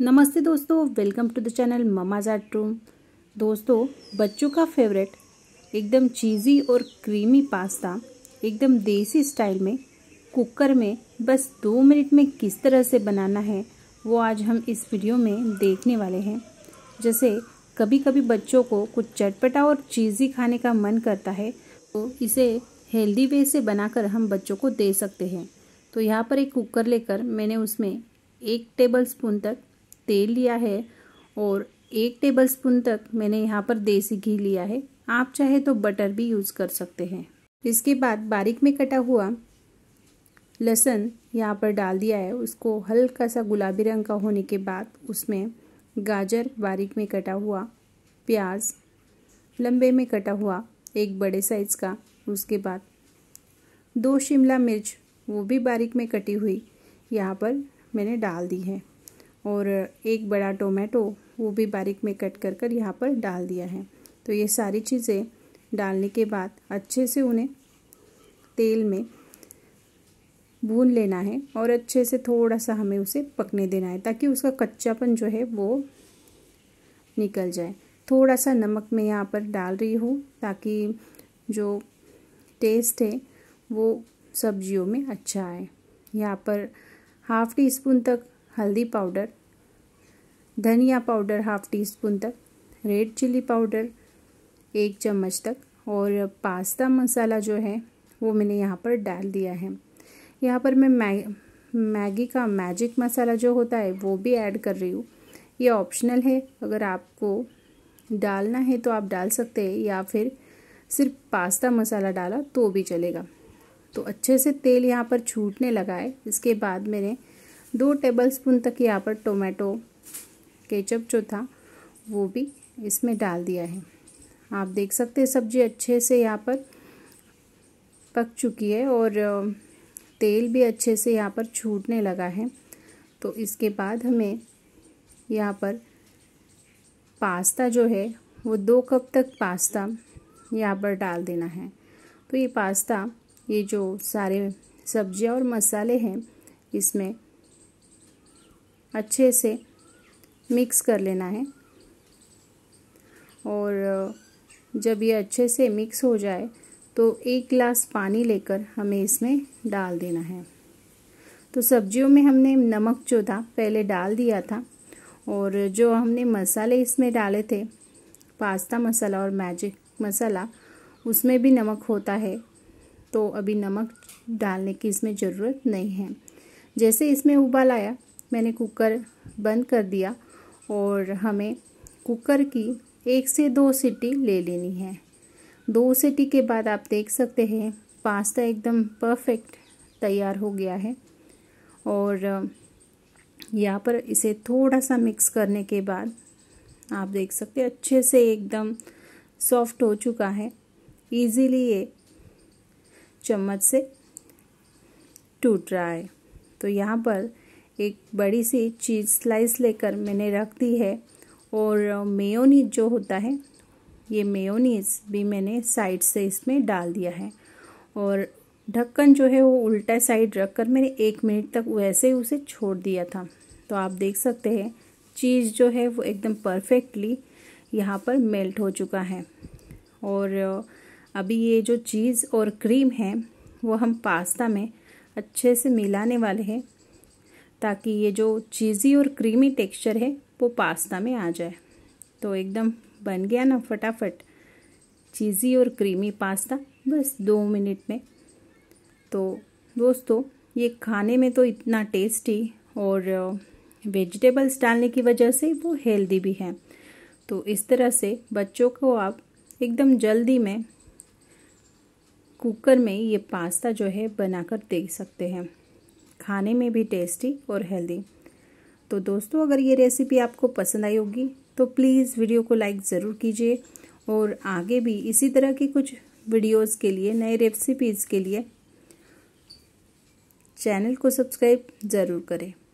नमस्ते दोस्तों welcome to the channel mama's art room दोस्तों बच्चों का फेवरेट एकदम चीज़ी और क्रीमी पास्ता एकदम देसी स्टाइल में कुकर में बस दो मिनट में किस तरह से बनाना है वो आज हम इस वीडियो में देखने वाले हैं जैसे कभी कभी बच्चों को कुछ चटपटा और चीज़ी खाने का मन करता है तो इसे हेल्दी वे से बनाकर हम बच्चों को दे सकते हैं तो यहाँ पर एक कुकर लेकर मैंने उसमें एक टेबल स्पून तक तेल लिया है और एक टेबलस्पून तक मैंने यहाँ पर देसी घी लिया है आप चाहे तो बटर भी यूज़ कर सकते हैं इसके बाद बारीक में कटा हुआ लहसुन यहाँ पर डाल दिया है उसको हल्का सा गुलाबी रंग का होने के बाद उसमें गाजर बारीक में कटा हुआ प्याज लंबे में कटा हुआ एक बड़े साइज़ का उसके बाद दो शिमला मिर्च वो भी बारीक में कटी हुई यहाँ पर मैंने डाल दी है और एक बड़ा टोमेटो वो भी बारीक में कट कर कर यहाँ पर डाल दिया है तो ये सारी चीज़ें डालने के बाद अच्छे से उन्हें तेल में भून लेना है और अच्छे से थोड़ा सा हमें उसे पकने देना है ताकि उसका कच्चापन जो है वो निकल जाए थोड़ा सा नमक मैं यहाँ पर डाल रही हूँ ताकि जो टेस्ट है वो सब्जियों में अच्छा आए यहाँ पर हाफ टी स्पून तक हल्दी पाउडर धनिया पाउडर हाफ टी स्पून तक रेड चिली पाउडर एक चम्मच तक और पास्ता मसाला जो है वो मैंने यहाँ पर डाल दिया है यहाँ पर मैं मै मैगी का मैजिक मसाला जो होता है वो भी ऐड कर रही हूँ ये ऑप्शनल है अगर आपको डालना है तो आप डाल सकते हैं या फिर सिर्फ पास्ता मसाला डाला तो भी चलेगा तो अच्छे से तेल यहाँ पर छूटने लगा है इसके बाद मैंने दो टेबलस्पून तक यहाँ पर टोमेटो केचप जो था वो भी इसमें डाल दिया है आप देख सकते हैं सब्जी अच्छे से यहाँ पर पक चुकी है और तेल भी अच्छे से यहाँ पर छूटने लगा है तो इसके बाद हमें यहाँ पर पास्ता जो है वो दो कप तक पास्ता यहाँ पर डाल देना है तो ये पास्ता ये जो सारे सब्जियाँ और मसाले हैं इसमें अच्छे से मिक्स कर लेना है और जब ये अच्छे से मिक्स हो जाए तो एक गिलास पानी लेकर हमें इसमें डाल देना है तो सब्जियों में हमने नमक जो था पहले डाल दिया था और जो हमने मसाले इसमें डाले थे पास्ता मसाला और मैजिक मसाला उसमें भी नमक होता है तो अभी नमक डालने की इसमें ज़रूरत नहीं है जैसे इसमें उबाल आया मैंने कुकर बंद कर दिया और हमें कुकर की एक से दो सीटी ले लेनी है दो सीटी के बाद आप देख सकते हैं पास्ता एकदम परफेक्ट तैयार हो गया है और यहाँ पर इसे थोड़ा सा मिक्स करने के बाद आप देख सकते हैं अच्छे से एकदम सॉफ्ट हो चुका है इजीली ये चम्मच से टूट रहा है तो यहाँ पर एक बड़ी सी चीज़ स्लाइस लेकर मैंने रख दी है और मेयोनीज जो होता है ये मेयोनीज भी मैंने साइड से इसमें डाल दिया है और ढक्कन जो है वो उल्टा साइड रखकर मैंने एक मिनट तक वैसे ही उसे छोड़ दिया था तो आप देख सकते हैं चीज़ जो है वो एकदम परफेक्टली यहाँ पर मेल्ट हो चुका है और अभी ये जो चीज़ और क्रीम है वो हम पास्ता में अच्छे से मिलाने वाले हैं ताकि ये जो चीज़ी और क्रीमी टेक्सचर है वो पास्ता में आ जाए तो एकदम बन गया ना फटाफट चीज़ी और क्रीमी पास्ता बस दो मिनट में तो दोस्तों ये खाने में तो इतना टेस्टी और वेजिटेबल्स डालने की वजह से वो हेल्दी भी है तो इस तरह से बच्चों को आप एकदम जल्दी में कुकर में ये पास्ता जो है बनाकर दे सकते हैं खाने में भी टेस्टी और हेल्दी तो दोस्तों अगर ये रेसिपी आपको पसंद आई होगी तो प्लीज़ वीडियो को लाइक ज़रूर कीजिए और आगे भी इसी तरह की कुछ वीडियोस के लिए नए रेसिपीज़ के लिए चैनल को सब्सक्राइब ज़रूर करें